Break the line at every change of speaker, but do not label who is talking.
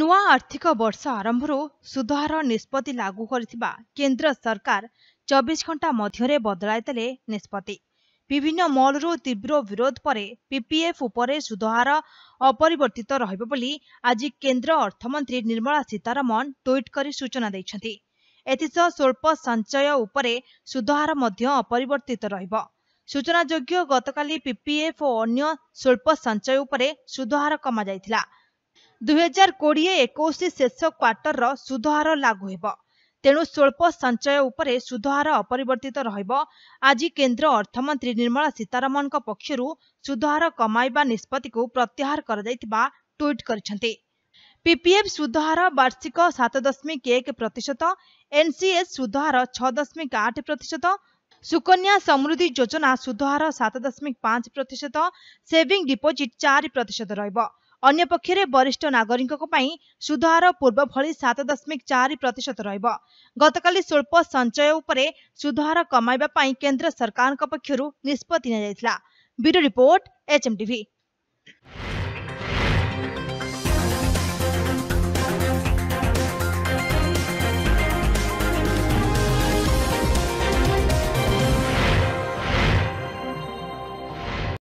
ନୂଆ ଆର୍ଥିକ ବର୍ଷ ଆରମ୍ଭରୁ ସୁଧହାର ନିଷ୍ପତ୍ତି ଲାଗୁ କରିଥିବା କେନ୍ଦ୍ର ସରକାର ଚବିଶ ଘଣ୍ଟା ମଧ୍ୟରେ ବଦଳାଇ ଦେଲେ ନିଷ୍ପତ୍ତି ବିଭିନ୍ନ ମଲ୍ରୁ ତୀବ୍ର ବିରୋଧ ପରେ ପିପିଏଫ୍ ଉପରେ ସୁଧହାର ଅପରିବର୍ତ୍ତିତ ରହିବ ବୋଲି ଆଜି କେନ୍ଦ୍ର ଅର୍ଥମନ୍ତ୍ରୀ ନିର୍ମଳା ସୀତାରମଣ ଟ୍ୱିଟ୍ କରି ସୂଚନା ଦେଇଛନ୍ତି ଏଥିସହ ସ୍ୱଳ୍ପ ସଞ୍ଚୟ ଉପରେ ସୁଧହାର ମଧ୍ୟ ଅପରିବର୍ତ୍ତିତ ରହିବ ସୂଚନାଯୋଗ୍ୟ ଗତକାଲି ପିପିଏଫ୍ ଓ ଅନ୍ୟ ସ୍ୱଳ୍ପ ସଞ୍ଚୟ ଉପରେ ସୁଧହାର କମାଯାଇଥିଲା ଦୁଇହଜାର କୋଡ଼ିଏ ଏକୋଇଶ ଶେଷ କ୍ୱାର୍ଟରର ସୁଧହାର ଲାଗୁ ହେବ ତେଣୁ ସ୍ୱଳ୍ପ ସଞ୍ଚୟ ଉପରେ ସୁଧହାର ଅପରିବର୍ତ୍ତିତ ରହିବ ଆଜି କେନ୍ଦ୍ର ଅର୍ଥମନ୍ତ୍ରୀ ନିର୍ମଳା ସୀତାରମଣଙ୍କ ପକ୍ଷରୁ ସୁଧହାର କମାଇବା ନିଷ୍ପତ୍ତିକୁ ପ୍ରତ୍ୟାହାର କରାଯାଇଥିବା ଟ୍ୱିଟ୍ କରିଛନ୍ତି ପିପିଏଫ୍ ସୁଧହାର ବାର୍ଷିକ ସାତ ଦଶମିକ ଏକ ପ୍ରତିଶତ ଏନ୍ସିଏସ୍ ସୁଧହାର ଛଅ ଦଶମିକ ଆଠ ପ୍ରତିଶତ ସୁକନ୍ୟା ସମୃଦ୍ଧି ଯୋଜନା ସୁଧହାର ସାତ ଦଶମିକ ପାଞ୍ଚ ପ୍ରତିଶତ ସେଭିଂ ଡିପୋଜିଟ୍ ଚାରି ପ୍ରତିଶତ ରହିବ अन्य पक्षरे वरिष्ठ नागरिक को पई सुधार पूर्व भली 7.4 प्रतिशत रहइबो गतकाली स्वल्प संचय उपरे सुधार कमाइबा पई केंद्र सरकार को पक्षरु निष्पत्ति ने जायथला ब्यूरो रिपोर्ट एचएमटीवी